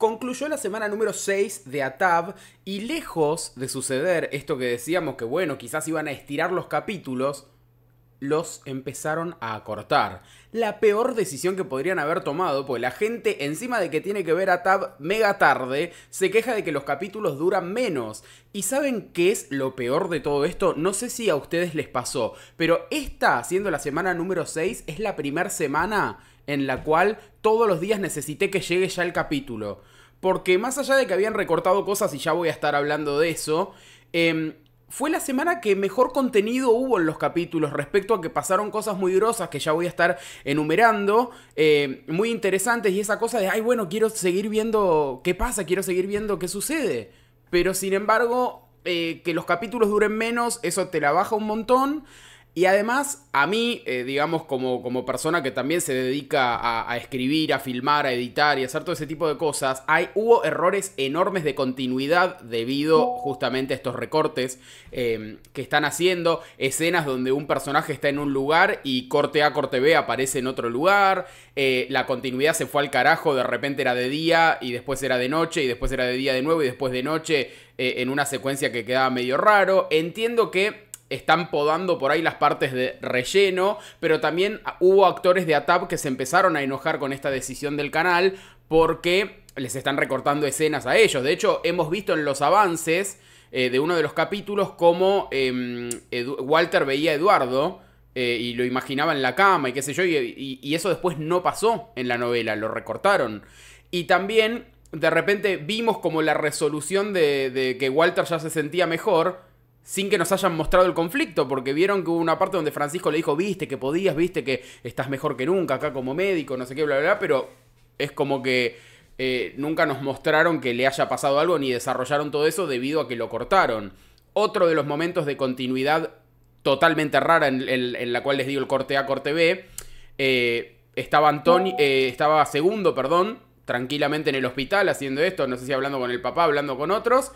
Concluyó la semana número 6 de ATAB y lejos de suceder esto que decíamos que bueno, quizás iban a estirar los capítulos, los empezaron a acortar. La peor decisión que podrían haber tomado, pues la gente encima de que tiene que ver ATAB mega tarde, se queja de que los capítulos duran menos. ¿Y saben qué es lo peor de todo esto? No sé si a ustedes les pasó, pero esta, siendo la semana número 6, es la primera semana en la cual todos los días necesité que llegue ya el capítulo. Porque más allá de que habían recortado cosas, y ya voy a estar hablando de eso, em, fue la semana que mejor contenido hubo en los capítulos respecto a que pasaron cosas muy grosas que ya voy a estar enumerando, em, muy interesantes y esa cosa de, ay, bueno, quiero seguir viendo qué pasa, quiero seguir viendo qué sucede. Pero sin embargo, eh, que los capítulos duren menos, eso te la baja un montón. Y además, a mí, eh, digamos, como, como persona que también se dedica a, escribir, a filmar, a editar y hacer todo ese tipo de cosas, hay, hubo errores enormes de continuidad debido justamente a estos recortes em, que están haciendo. Escenas donde un personaje está en un lugar y corte A, corte B aparece en otro lugar. Eh, la continuidad se fue al carajo, de repente era de día y después era de noche y después era de día de nuevo y después de noche eh, en una secuencia que quedaba medio raro. Entiendo que están podando por ahí las partes de relleno, pero también hubo actores de ATAP que se empezaron a enojar con esta decisión del canal porque les están recortando escenas a ellos. De hecho, hemos visto en los avances eh, de uno de los capítulos cómo em, Walter veía a Eduardo. Eh, y lo imaginaba en la cama y qué sé yo, y, eso después no pasó en la novela, lo recortaron. Y también de repente vimos como la resolución de, de, que Walter ya se sentía mejor sin que nos hayan mostrado el conflicto, porque vieron que hubo una parte donde Francisco le dijo, viste que podías, viste que estás mejor que nunca acá como médico, no sé qué, bla, bla, bla, pero es como que eh, nunca nos mostraron que le haya pasado algo ni desarrollaron todo eso debido a que lo cortaron. Otro de los momentos de continuidad totalmente rara en, la cual les digo el corte A, corte B, eh, estaba, eh, estaba segundo, perdón, tranquilamente en el hospital haciendo esto, no sé si hablando con el papá, hablando con otros,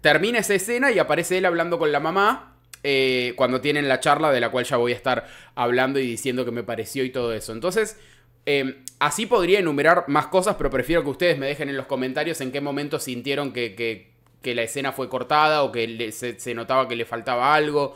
termina esa escena y aparece él hablando con la mamá. Eh, cuando tienen la charla de la cual ya voy a estar hablando y diciendo que me pareció y todo eso. Entonces, eh, así podría enumerar más cosas, pero prefiero que ustedes me dejen en los comentarios en qué momento sintieron que, la escena fue cortada o que se notaba que le faltaba algo.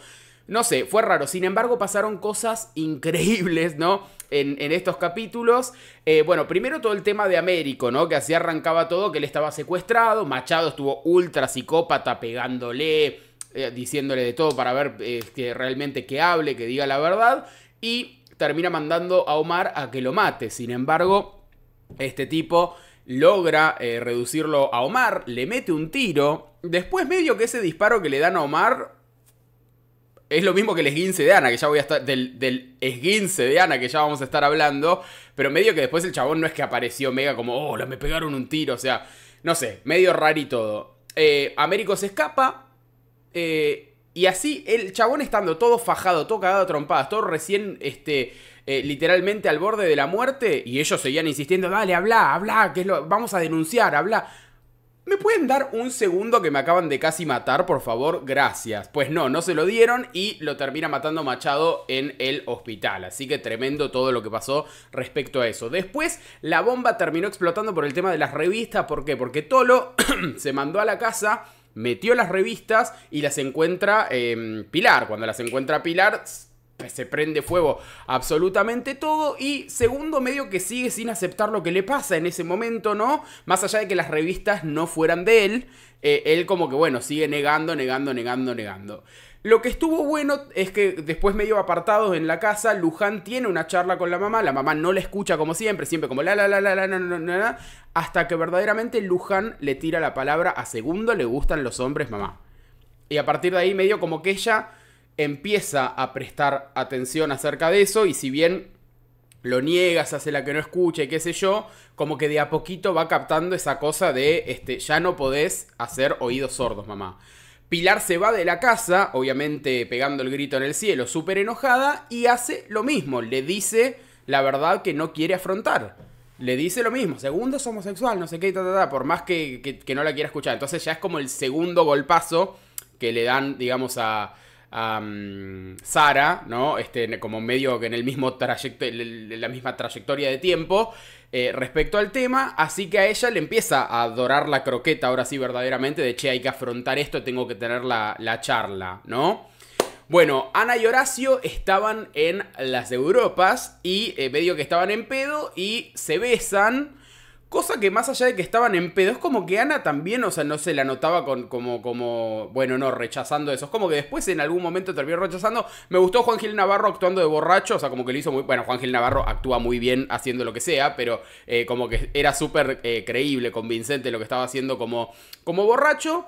No sé, fue raro. Sin embargo, pasaron cosas increíbles, ¿no? En, estos capítulos. Eh, bueno, primero todo el tema de Américo, ¿no? Que así arrancaba todo, que él estaba secuestrado. Machado estuvo ultra psicópata pegándole, eh, diciéndole de todo para ver eh, realmente que hable, que diga la verdad. Y termina mandando a Omar a que lo mate. Sin embargo, este tipo logra reducirlo a Omar, le mete un tiro. Después medio que ese disparo que le dan a Omar es lo mismo que el esguince de Ana, que ya voy a estar. Del, esguince de Ana, que ya vamos a estar hablando. Pero medio que después el chabón no es que apareció mega como, oh, me pegaron un tiro. O sea, no sé, medio raro y todo. Eh, Américo se escapa. Eh, y así el chabón estando todo fajado, todo cagado a trompadas, todo recién, este, eh, literalmente al borde de la muerte. Y ellos seguían insistiendo, dale, habla, habla, que es lo, vamos a denunciar, habla. ¿Me pueden dar un segundo que me acaban de casi matar, por favor? Gracias. Pues no, no se lo dieron y lo termina matando Machado en el hospital. Así que tremendo todo lo que pasó respecto a eso. Después, la bomba terminó explotando por el tema de las revistas. ¿Por qué? Porque Tolo se mandó a la casa metió las revistas y las encuentra em, Pilar. Cuando las encuentra Pilar, se prende fuego absolutamente todo. Y segundo, medio que sigue sin aceptar lo que le pasa en ese momento, ¿no? Más allá de que las revistas no fueran de él, eh, él como que, bueno, sigue negando, negando, negando, negando. Lo que estuvo bueno es que después medio apartados en la casa, Luján tiene una charla con la mamá, la mamá no la escucha como siempre, siempre como la la la la la la la la, hasta que verdaderamente Luján le tira la palabra a segundo le gustan los hombres, mamá. Y a partir de ahí medio como que ella empieza a prestar atención acerca de eso y si bien lo niegas, hace la que no escucha y qué sé yo, como que de a poquito va captando esa cosa de, este, ya no podés hacer oídos sordos, mamá. Pilar se va de la casa, obviamente pegando el grito en el cielo, súper enojada, y hace lo mismo, le dice la verdad que no quiere afrontar. Le dice lo mismo, segundo es homosexual, no sé qué, por más que, que no la quiera escuchar. Entonces ya es como el segundo golpazo que le dan, digamos, a, Sara, ¿no? Este, como medio que en el mismo trayecto, la misma trayectoria de tiempo eh, respecto al tema, así que a ella le empieza a dorar la croqueta ahora sí verdaderamente de, che, hay que afrontar esto, tengo que tener la, charla, ¿no? Bueno, Ana y Horacio estaban en las Europas y eh, medio que estaban en pedo y se besan. Cosa que más allá de que estaban en pedo, es como que Ana también, o sea, no se la notaba con, como, como, bueno, no, rechazando eso. Es como que después en algún momento terminó rechazando. Me gustó Juan Gil Navarro actuando de borracho, o sea, como que lo hizo muy, bueno, Juan Gil Navarro actúa muy bien haciendo lo que sea, pero eh, como que era súper eh, creíble, convincente lo que estaba haciendo como, como borracho.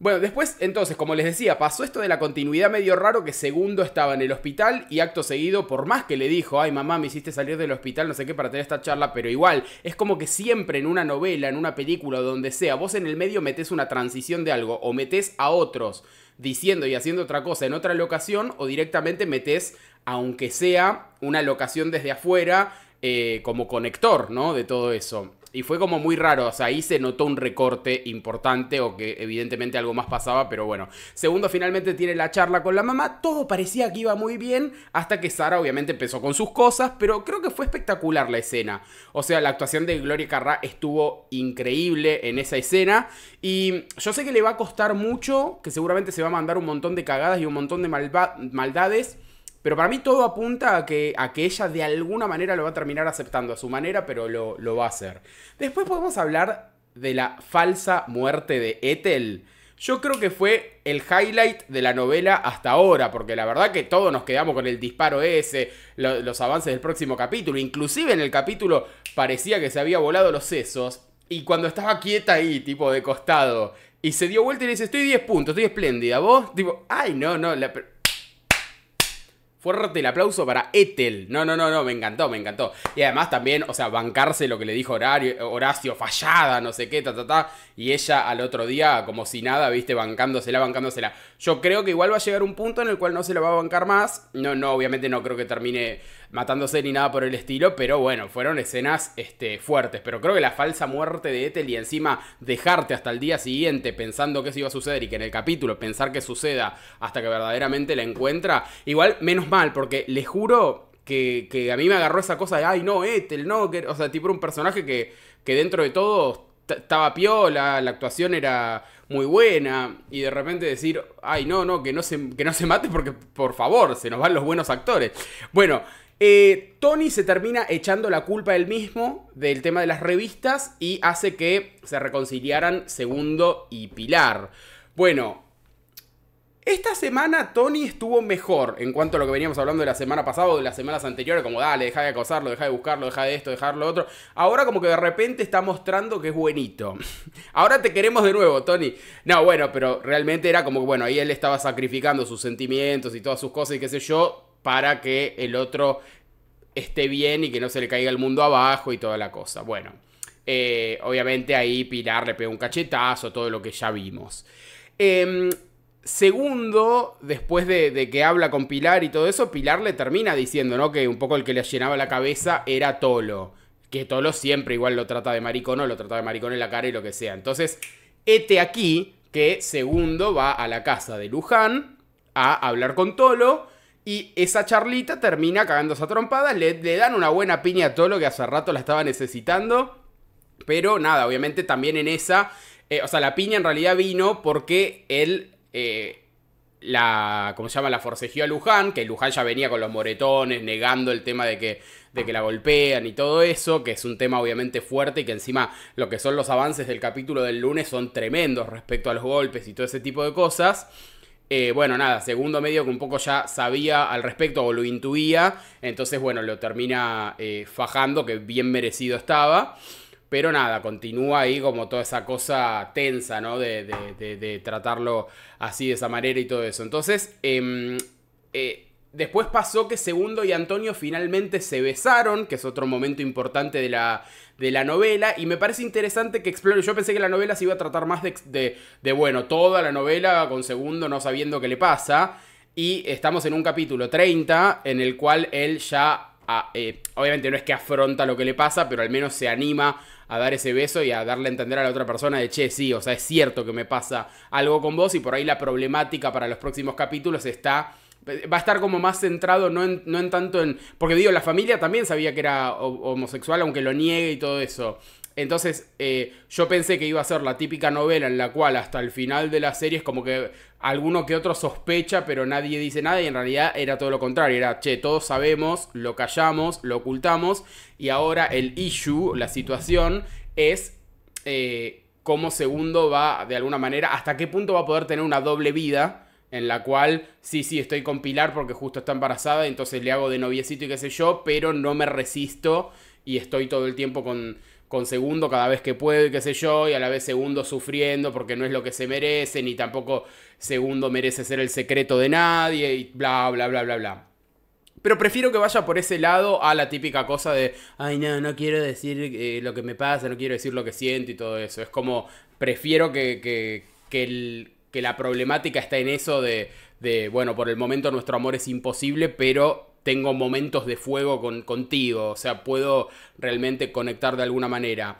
Bueno, después, entonces, como les decía, pasó esto de la continuidad medio raro que Segundo estaba en el hospital y acto seguido, por más que le dijo, ay mamá, me hiciste salir del hospital, no sé qué, para tener esta charla, pero igual, es como que siempre en una novela, en una película, donde sea, vos en el medio metés una transición de algo o metés a otros diciendo y haciendo otra cosa en otra locación o directamente metés, aunque sea una locación desde afuera, eh, como conector, ¿no? De todo eso. Y fue como muy raro, o sea, ahí se notó un recorte importante o que evidentemente algo más pasaba, pero bueno. Segundo finalmente tiene la charla con la mamá, todo parecía que iba muy bien, hasta que Sara obviamente empezó con sus cosas, pero creo que fue espectacular la escena. O sea, la actuación de Gloria Carrá estuvo increíble en esa escena y yo sé que le va a costar mucho, que seguramente se va a mandar un montón de cagadas y un montón de maldades pero para mí todo apunta a que, a ella de alguna manera lo va a terminar aceptando a su manera, pero lo, va a hacer. Después podemos hablar de la falsa muerte de Ethel. Yo creo que fue el highlight de la novela hasta ahora, porque la verdad que todos nos quedamos con el disparo ese, los avances del próximo capítulo, inclusive en el capítulo parecía que se había volado los sesos, y cuando estaba quieta ahí, tipo de costado, y se dio vuelta y le dice, estoy 10 puntos, estoy espléndida, vos, tipo, ay, no, no, la, Fuerte el aplauso para Ethel. No, no, no, no, me encantó, me encantó. Y además también, o sea, bancarse lo que le dijo Horario, Horacio, fallada, no sé qué, ta, ta, ta. Y ella al otro día, como si nada, viste, bancándosela, bancándosela. Yo creo que igual va a llegar un punto en el cual no se la va a bancar más. No, no, obviamente no creo que termine matándose ni nada por el estilo, pero bueno, fueron escenas este, fuertes. Pero creo que la falsa muerte de Ethel y encima dejarte hasta el día siguiente pensando que eso iba a suceder y que en el capítulo pensar que suceda hasta que verdaderamente la encuentra, igual menos mal, porque les juro que, a mí me agarró esa cosa de, ay, no, Ethel, no, que, o sea, tipo un personaje que, dentro de todo estaba piola, la actuación era muy buena, y de repente decir, ay, no, no, que no se, que no se mate porque, por favor, se nos van los buenos actores. Bueno, eh, Tony se termina echando la culpa él mismo del tema de las revistas y hace que se reconciliaran Segundo y Pilar. Bueno, esta semana Tony estuvo mejor en cuanto a lo que veníamos hablando de la semana pasada o de las semanas anteriores, como dale, deja de acosarlo, deja de buscarlo, deja de esto, dejarlo lo otro. Ahora como que de repente está mostrando que es buenito. Ahora te queremos de nuevo, Tony. No, bueno, pero realmente era como que, bueno, ahí él estaba sacrificando sus sentimientos y todas sus cosas y qué sé yo, para que el otro esté bien y que no se le caiga el mundo abajo y toda la cosa. Bueno, eh, obviamente ahí Pilar le pega un cachetazo, todo lo que ya vimos. Eh, Segundo, después de, que habla con Pilar y todo eso, Pilar le termina diciendo, ¿no? Que un poco el que le llenaba la cabeza era Tolo. Que Tolo siempre igual lo trata de maricón o lo trata de maricón en la cara y lo que sea. Entonces, este aquí que segundo va a la casa de Luján a hablar con Tolo. Y esa charlita termina cagando esa trompada. Le, dan una buena piña a Tolo que hace rato la estaba necesitando. Pero nada, obviamente también en esa. Eh, o sea, la piña en realidad vino porque él eh, la, ¿cómo se llama? La forcejeó a Luján, que Luján ya venía con los moretones, negando el tema de que, de que la golpean y todo eso, que es un tema obviamente fuerte y que encima lo que son los avances del capítulo del lunes son tremendos respecto a los golpes y todo ese tipo de cosas. Eh, bueno, nada, segundo medio que un poco ya sabía al respecto o lo intuía, entonces bueno, lo termina eh, fajando, que bien merecido estaba. Pero nada, continúa ahí como toda esa cosa tensa, ¿no? De, tratarlo así de esa manera y todo eso. Entonces, em, eh, después pasó que Segundo y Antonio finalmente se besaron, que es otro momento importante de la, de la novela. Y me parece interesante que explore. Yo pensé que la novela se iba a tratar más de, de bueno, toda la novela con Segundo no sabiendo qué le pasa. Y estamos en un capítulo 30 en el cual él ya eh, obviamente no es que afronta lo que le pasa, pero al menos se anima a dar ese beso y a darle a entender a la otra persona de, che, sí, o sea, es cierto que me pasa algo con vos y por ahí la problemática para los próximos capítulos está va a estar como más centrado, no no en, tanto en... Porque digo, la familia también sabía que era homosexual, aunque lo niegue y todo eso. Entonces, eh, yo pensé que iba a ser la típica novela en la cual hasta el final de la serie es como que alguno que otro sospecha, pero nadie dice nada, y en realidad era todo lo contrario. Era, che, todos sabemos, lo callamos, lo ocultamos, y ahora el issue, la situación, es. Eh, cómo segundo va, de alguna manera, hasta qué punto va a poder tener una doble vida en la cual, sí, sí, estoy con Pilar porque justo está embarazada, entonces le hago de noviecito y qué sé yo, pero no me resisto y estoy todo el tiempo con, con segundo cada vez que puedo y qué sé yo, y a la vez segundo sufriendo porque no es lo que se merece, ni tampoco segundo merece ser el secreto de nadie, y bla, bla, bla, bla, bla. Pero prefiero que vaya por ese lado a la típica cosa de, ay, no, no quiero decir eh, lo que me pasa, no quiero decir lo que siento y todo eso. Es como, prefiero que, que, que, el, que la problemática está en eso de, de, bueno, por el momento nuestro amor es imposible, pero tengo momentos de fuego contigo, o sea, puedo realmente conectar de alguna manera.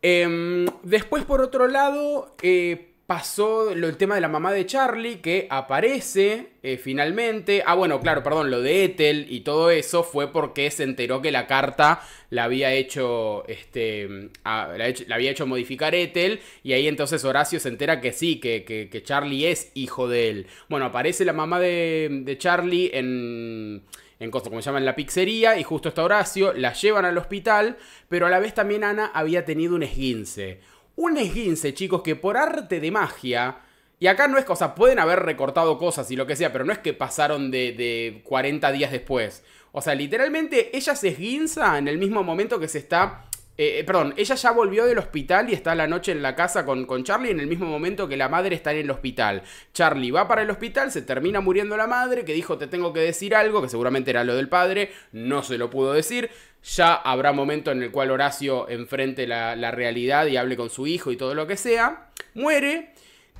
Em, después, por otro lado, eh, pasó lo, el tema de la mamá de Charlie, que aparece eh, finalmente. Ah, bueno, claro, perdón, lo de Ethel y todo eso fue porque se enteró que la carta la había hecho, este, había hecho modificar Ethel. Y ahí entonces Horacio se entera que sí, que, Charlie es hijo de él. Bueno, aparece la mamá de, Charlie en en como en la pizzería, y justo está Horacio, la llevan al hospital, pero a la vez también Ana había tenido un esguince. Un esguince, chicos, que por arte de magia... Y acá no es cosa, pueden haber recortado cosas y lo que sea, pero no es que pasaron de, 40 días después. O sea, literalmente ella se esguinza en el mismo momento que se está eh, eh, perdón, ella ya volvió del hospital y está la noche en la casa con, con, Charlie en el mismo momento que la madre está en el hospital. Charlie va para el hospital, se termina muriendo la madre, que dijo te tengo que decir algo, que seguramente era lo del padre, no se lo pudo decir ya habrá momento en el cual Horacio enfrente la, realidad y hable con su hijo y todo lo que sea, muere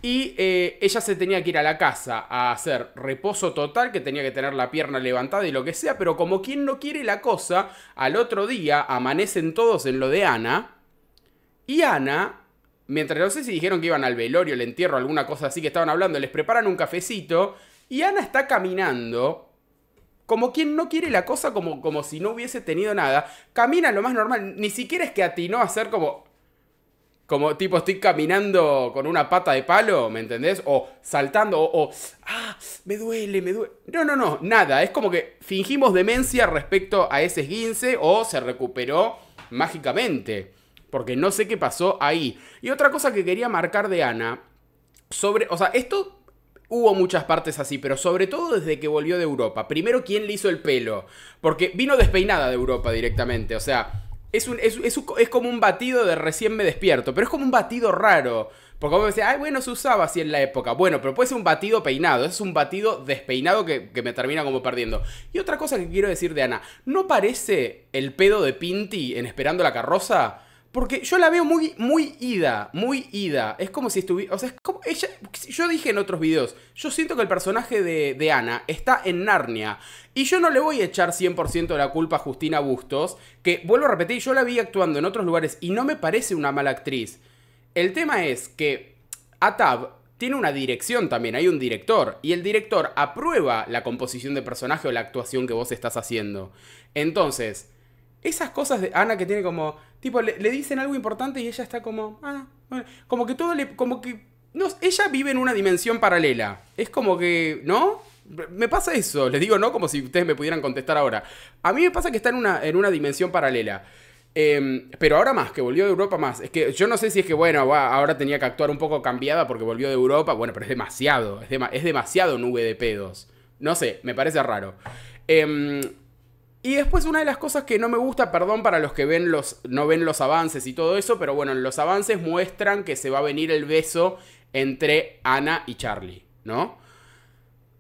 y eh, ella se tenía que ir a la casa a hacer reposo total, que tenía que tener la pierna levantada y lo que sea, pero como quien no quiere la cosa, al otro día amanecen todos en lo de Ana y Ana mientras no sé si dijeron que iban al velorio, el entierro, alguna cosa así que estaban hablando, les preparan un cafecito y Ana está caminando como quien no quiere la cosa, como, como si no hubiese tenido nada. Camina lo más normal, ni siquiera es que atinó a ser como... Como tipo estoy caminando con una pata de palo, ¿me entendés? O saltando, o, o ¡ah! Me duele, me duele. No, no, no, nada. Es como que fingimos demencia respecto a ese esguince o se recuperó mágicamente. Porque no sé qué pasó ahí. Y otra cosa que quería marcar de Ana, sobre, o sea, esto Hubo muchas partes así, pero sobre todo desde que volvió de Europa. Primero, ¿quién le hizo el pelo? Porque vino despeinada de Europa directamente, o sea, es, un, es, como un batido de recién me despierto, pero es como un batido raro. Porque vos me decís, ay, bueno, se usaba así en la época. Bueno, pero puede ser un batido peinado. Es un batido despeinado que, que, me termina como perdiendo. Y otra cosa que quiero decir de Ana, ¿no parece el pedo de Pinti en Esperando la Carroza? Porque yo la veo muy, muy ida, muy ida. Es como si estuviera. O sea, es como. Ella, yo dije en otros videos, yo siento que el personaje de, de Ana está en Narnia. Y yo no le voy a echar 100% de la culpa a Justina Bustos, que vuelvo a repetir, yo la vi actuando en otros lugares y no me parece una mala actriz. El tema es que Atab tiene una dirección también, hay un director, y el director aprueba la composición de personaje o la actuación que vos estás haciendo. Entonces, esas cosas de Ana que tiene como. Tipo, le, dicen algo importante y ella está como. Ah, como que todo le. Como que. No, ella vive en una dimensión paralela. Es como que. ¿No? Me pasa eso. Les digo no como si ustedes me pudieran contestar ahora. A mí me pasa que está en una, en una dimensión paralela. Em, pero ahora más, que volvió de Europa más. Es que yo no sé si es que, bueno, ahora tenía que actuar un poco cambiada porque volvió de Europa. Bueno, pero es demasiado. Es, es demasiado nube de pedos. No sé, me parece raro. Eh, y después una de las cosas que no me gusta, perdón para los que ven los, no ven los avances y todo eso, pero bueno, los avances muestran que se va a venir el beso entre Ana y Charlie, ¿no?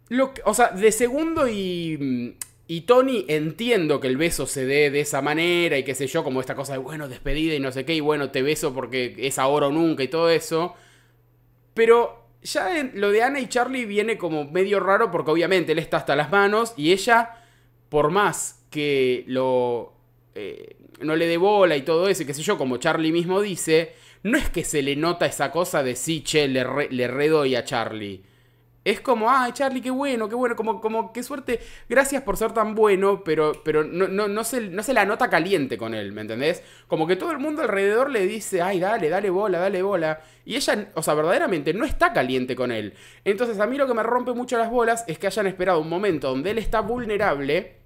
Lo o sea, de segundo y, y Tony entiendo que el beso se dé de esa manera y qué sé yo, como esta cosa de, bueno, despedida y no sé qué, y bueno, te beso porque es ahora o nunca y todo eso. Pero ya lo de Ana y Charlie viene como medio raro porque obviamente él está hasta las manos y ella por más que lo eh, no le dé bola y todo eso, y qué sé yo, como Charlie mismo dice, no es que se le nota esa cosa de sí, che, le, redoy a Charlie. Es como, ah, Charlie, qué bueno, qué bueno, como, como, qué suerte, gracias por ser tan bueno, pero, pero no, no, no, se, no se la nota caliente con él, ¿me entendés? Como que todo el mundo alrededor le dice, ay, dale, dale bola, dale bola. Y ella, o sea, verdaderamente no está caliente con él. Entonces, a mí lo que me rompe mucho las bolas es que hayan esperado un momento donde él está vulnerable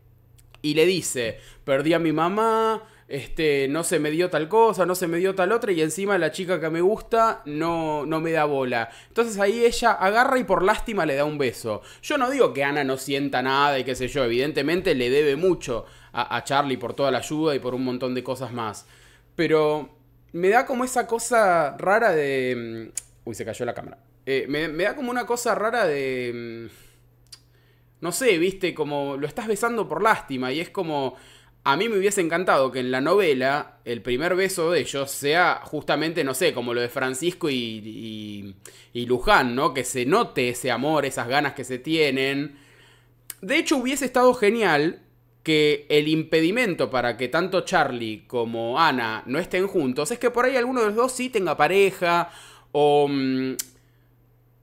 y le dice, perdí a mi mamá, este, no se me dio tal cosa, no se me dio tal otra, y encima la chica que me gusta no, no me da bola. Entonces ahí ella agarra y por lástima le da un beso. Yo no digo que Ana no sienta nada y qué sé yo, evidentemente le debe mucho a, Charlie por toda la ayuda y por un montón de cosas más. Pero me da como esa cosa rara de... Mm, uy, se cayó la cámara. Eh, me, me, da como una cosa rara de... Mm, no sé, viste, como lo estás besando por lástima y es como... A mí me hubiese encantado que en la novela el primer beso de ellos sea justamente, no sé, como lo de Francisco y, y, Luján, ¿no? Que se note ese amor, esas ganas que se tienen. De hecho, hubiese estado genial que el impedimento para que tanto Charlie como Ana no estén juntos es que por ahí alguno de los dos sí tenga pareja o, mm,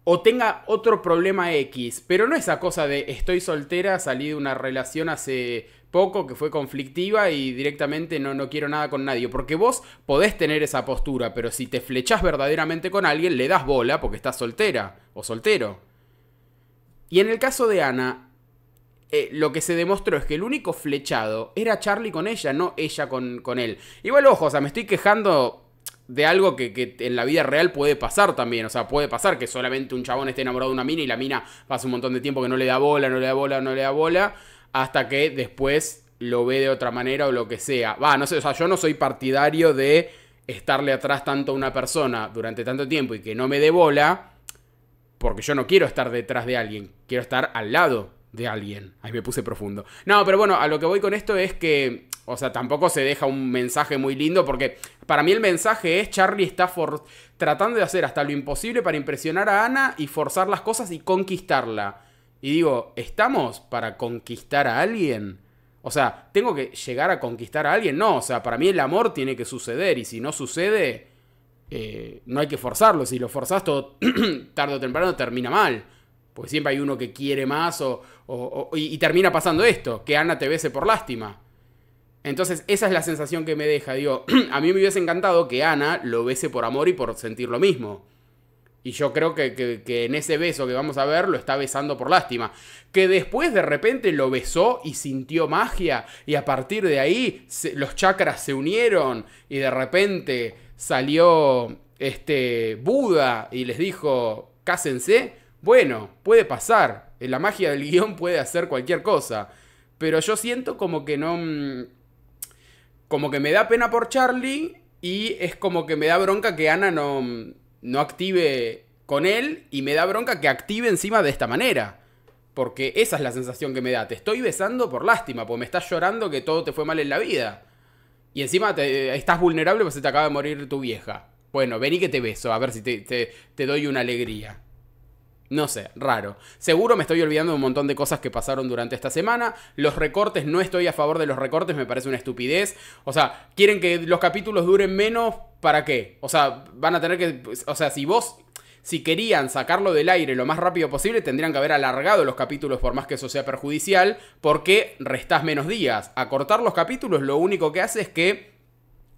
o tenga otro problema X, pero no esa cosa de estoy soltera, salí de una relación hace poco que fue conflictiva y directamente no, no quiero nada con nadie, porque vos podés tener esa postura, pero si te flechás verdaderamente con alguien, le das bola porque estás soltera o soltero. Y en el caso de Ana, eh, lo que se demostró es que el único flechado era Charlie con ella, no ella con, con él. Igual, ojo, o sea, me estoy quejando de algo que, en la vida real puede pasar también. O sea, puede pasar que solamente un chabón esté enamorado de una mina y la mina pasa un montón de tiempo que no le da bola, no le da bola, no le da bola, hasta que después lo ve de otra manera o lo que sea. Va, no sé, o sea, yo no soy partidario de estarle atrás tanto a una persona durante tanto tiempo y que no me dé bola, porque yo no quiero estar detrás de alguien, quiero estar al lado de alguien. Ahí me puse profundo. No, pero bueno, a lo que voy con esto es que o sea, tampoco se deja un mensaje muy lindo porque para mí el mensaje es Charlie está tratando de hacer hasta lo imposible para impresionar a Ana y forzar las cosas y conquistarla. Y digo, ¿estamos para conquistar a alguien? O sea, ¿tengo que llegar a conquistar a alguien? No, o sea, para mí el amor tiene que suceder y si no sucede, eh, no hay que forzarlo. Si lo forzás, todo tarde o temprano termina mal. Porque siempre hay uno que quiere más y, y termina pasando esto, que Ana te bese por lástima. Entonces, esa es la sensación que me deja. Digo, a mí me hubiese encantado que Ana lo bese por amor y por sentir lo mismo. Y yo creo que, en ese beso que vamos a ver lo está besando por lástima. Que después de repente lo besó y sintió magia. Y a partir de ahí los chakras se unieron. Y de repente salió este Buda y les dijo, cásense. Bueno, puede pasar. La magia del guión puede hacer cualquier cosa. Pero yo siento como que no mm, como que me da pena por Charlie y es como que me da bronca que Ana no, no active con él y me da bronca que active encima de esta manera. Porque esa es la sensación que me da. Te estoy besando por lástima, porque me estás llorando que todo te fue mal en la vida. Y encima te, eh, estás vulnerable porque se te acaba de morir tu vieja. Bueno, vení que te beso, a ver si te, te doy una alegría. No sé, raro. Seguro me estoy olvidando de un montón de cosas que pasaron durante esta semana. Los recortes, no estoy a favor de los recortes, me parece una estupidez. O sea, quieren que los capítulos duren menos, ¿para qué? O sea, van a tener que... O sea, si vos si querían sacarlo del aire lo más rápido posible, tendrían que haber alargado los capítulos por más que eso sea perjudicial, porque restás menos días. Acortar los capítulos lo único que hace es que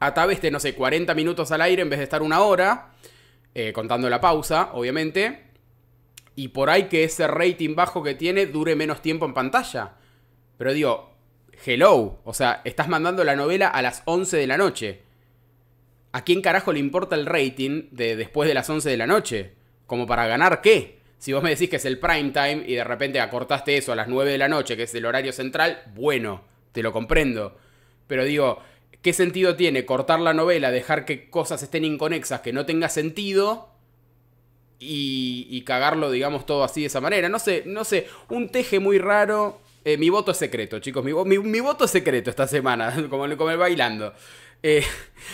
atabeste, de no sé, 40 minutos al aire en vez de estar una hora, eh, contando la pausa, obviamente. Y por ahí que ese rating bajo que tiene dure menos tiempo en pantalla. Pero digo, hello, o sea, estás mandando la novela a las 11 de la noche. ¿A quién carajo le importa el rating de después de las 11 de la noche? ¿Como para ganar qué? Si vos me decís que es el prime time y de repente acortaste eso a las 9 de la noche, que es el horario central, bueno, te lo comprendo. Pero digo, ¿qué sentido tiene cortar la novela, dejar que cosas estén inconexas, que no tenga sentido y, cagarlo, digamos, todo así de esa manera. No sé, no sé, un teje muy raro. Eh, mi voto es secreto, chicos, mi, mi, voto es secreto esta semana, como, como el bailando. Eh,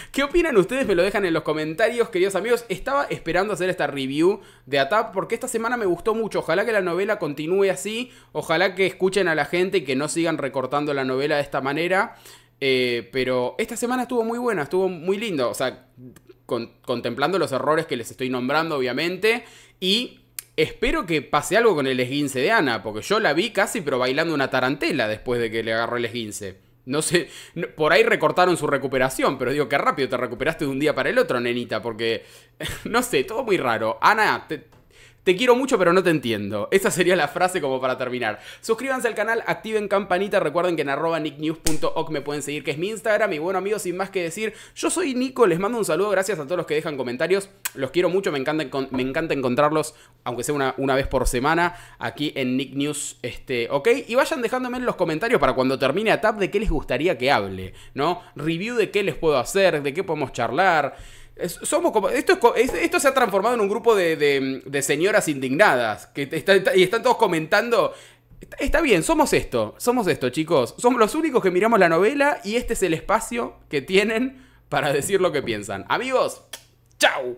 ¿Qué opinan ustedes? Me lo dejan en los comentarios, queridos amigos. Estaba esperando hacer esta review de ATAP porque esta semana me gustó mucho. Ojalá que la novela continúe así. Ojalá que escuchen a la gente y que no sigan recortando la novela de esta manera. Eh, pero esta semana estuvo muy buena, estuvo muy lindo. O sea, contemplando los errores que les estoy nombrando, obviamente, y espero que pase algo con el esguince de Ana, porque yo la vi casi pero bailando una tarantela después de que le agarró el esguince. No sé, por ahí recortaron su recuperación, pero digo, qué rápido te recuperaste de un día para el otro, nenita, porque, no sé, todo muy raro. Ana, te, te quiero mucho pero no te entiendo. Esa sería la frase como para terminar. Suscríbanse al canal, activen campanita, recuerden que en arroba nicknews.org me pueden seguir, que es mi Instagram. Y bueno amigos, sin más que decir, yo soy Nico, les mando un saludo, gracias a todos los que dejan comentarios. Los quiero mucho, me encanta, encontrarlos, aunque sea una, vez por semana, aquí en Nick News, este, ¿ok? Y vayan dejándome en los comentarios para cuando termine a TAP de qué les gustaría que hable, ¿no? Review de qué les puedo hacer, de qué podemos charlar somos como, esto, esto se ha transformado en un grupo de, señoras indignadas que y están todos comentando. Está, está bien, somos esto, somos esto, chicos. Somos los únicos que miramos la novela y este es el espacio que tienen para decir lo que piensan. Amigos, chao.